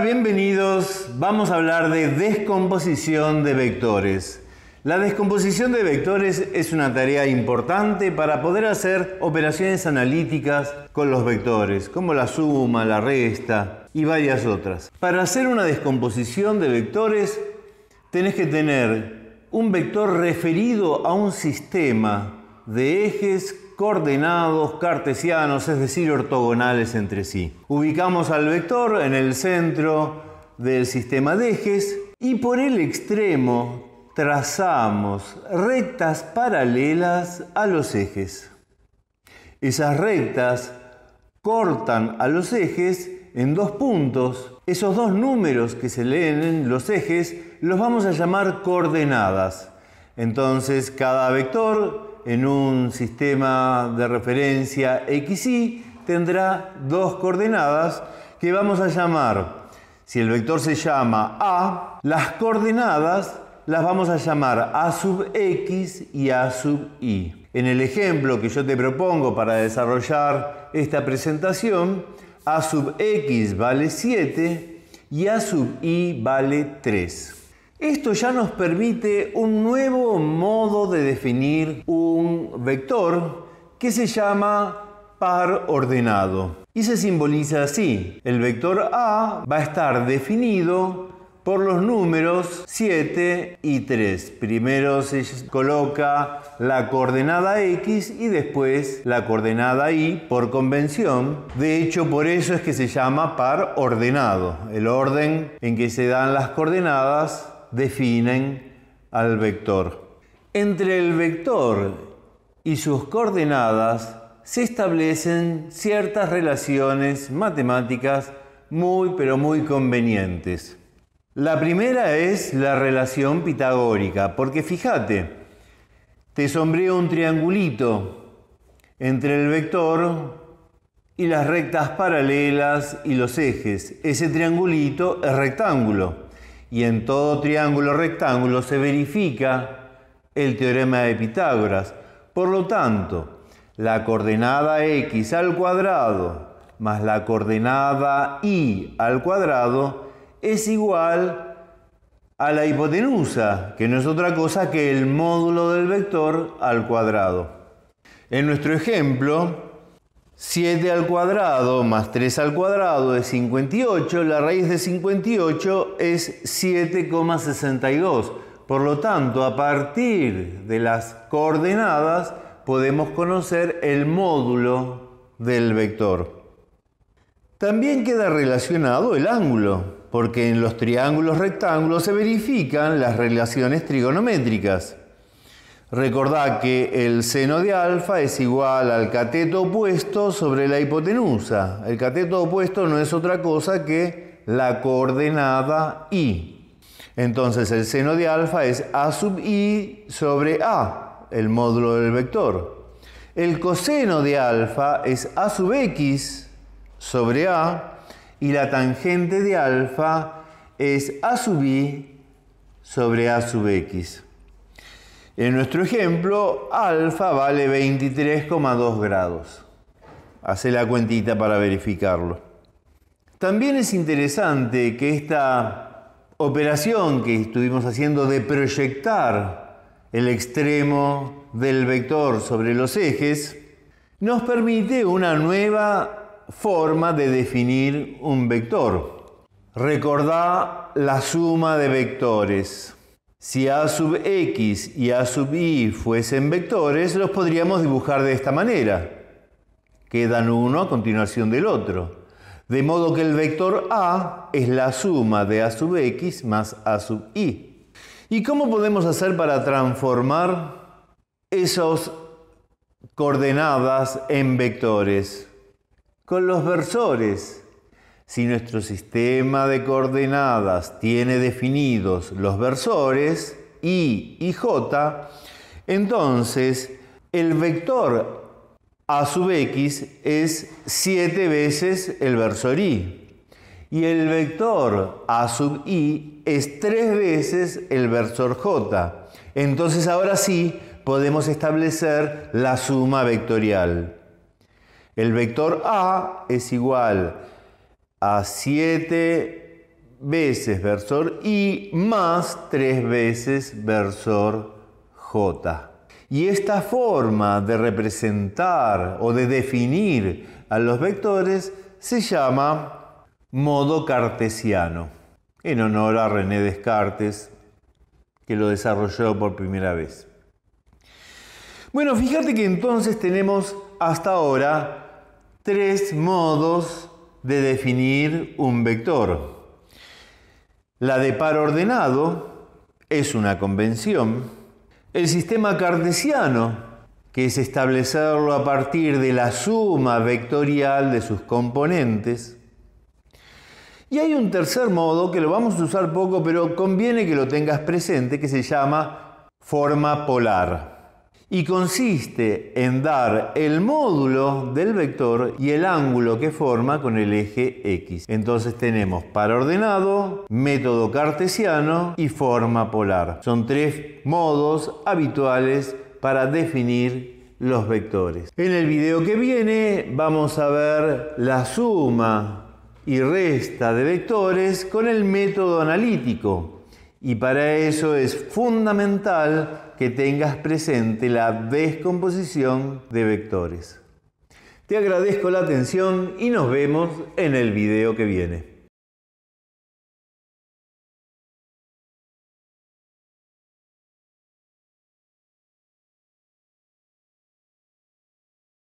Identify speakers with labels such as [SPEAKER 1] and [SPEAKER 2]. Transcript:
[SPEAKER 1] bienvenidos. Vamos a hablar de descomposición de vectores. La descomposición de vectores es una tarea importante para poder hacer operaciones analíticas con los vectores, como la suma, la resta y varias otras. Para hacer una descomposición de vectores, tenés que tener un vector referido a un sistema de ejes coordenados cartesianos, es decir, ortogonales entre sí. Ubicamos al vector en el centro del sistema de ejes y por el extremo trazamos rectas paralelas a los ejes. Esas rectas cortan a los ejes en dos puntos. Esos dos números que se leen en los ejes los vamos a llamar coordenadas. Entonces cada vector en un sistema de referencia XY tendrá dos coordenadas que vamos a llamar, si el vector se llama A, las coordenadas las vamos a llamar A sub X y A sub Y. En el ejemplo que yo te propongo para desarrollar esta presentación, A sub X vale 7 y A sub Y vale 3. Esto ya nos permite un nuevo modo de definir un vector que se llama par ordenado y se simboliza así. El vector A va a estar definido por los números 7 y 3. Primero se coloca la coordenada X y después la coordenada Y por convención. De hecho, por eso es que se llama par ordenado. El orden en que se dan las coordenadas definen al vector. Entre el vector y sus coordenadas se establecen ciertas relaciones matemáticas muy pero muy convenientes. La primera es la relación pitagórica, porque fíjate, te sombreo un triangulito entre el vector y las rectas paralelas y los ejes. Ese triangulito es rectángulo y en todo triángulo rectángulo se verifica el teorema de Pitágoras. Por lo tanto, la coordenada x al cuadrado más la coordenada y al cuadrado es igual a la hipotenusa, que no es otra cosa que el módulo del vector al cuadrado. En nuestro ejemplo, 7 al cuadrado más 3 al cuadrado es 58. La raíz de 58 es 7,62. Por lo tanto, a partir de las coordenadas podemos conocer el módulo del vector. También queda relacionado el ángulo, porque en los triángulos rectángulos se verifican las relaciones trigonométricas. Recordad que el seno de alfa es igual al cateto opuesto sobre la hipotenusa. El cateto opuesto no es otra cosa que la coordenada i. Entonces el seno de alfa es a sub i sobre a, el módulo del vector. El coseno de alfa es a sub x sobre a y la tangente de alfa es a sub i sobre a sub x. En nuestro ejemplo, alfa vale 23,2 grados. Hace la cuentita para verificarlo. También es interesante que esta operación que estuvimos haciendo de proyectar el extremo del vector sobre los ejes nos permite una nueva forma de definir un vector. Recordá la suma de vectores. Si A sub x y A sub y fuesen vectores, los podríamos dibujar de esta manera. Quedan uno a continuación del otro. De modo que el vector A es la suma de A sub x más A sub y. ¿Y cómo podemos hacer para transformar esas coordenadas en vectores? Con los versores. Si nuestro sistema de coordenadas tiene definidos los versores i y j, entonces el vector a sub x es 7 veces el versor i y el vector a sub i es 3 veces el versor j. Entonces ahora sí podemos establecer la suma vectorial. El vector a es igual a a siete veces versor I más tres veces versor J. Y esta forma de representar o de definir a los vectores se llama modo cartesiano, en honor a René Descartes, que lo desarrolló por primera vez. Bueno, fíjate que entonces tenemos hasta ahora tres modos de definir un vector. La de par ordenado es una convención. El sistema cartesiano, que es establecerlo a partir de la suma vectorial de sus componentes. Y hay un tercer modo que lo vamos a usar poco, pero conviene que lo tengas presente, que se llama forma polar y consiste en dar el módulo del vector y el ángulo que forma con el eje X. Entonces tenemos para ordenado, método cartesiano y forma polar. Son tres modos habituales para definir los vectores. En el video que viene vamos a ver la suma y resta de vectores con el método analítico y para eso es fundamental que tengas presente la descomposición de vectores. Te agradezco la atención y nos vemos en el video que viene.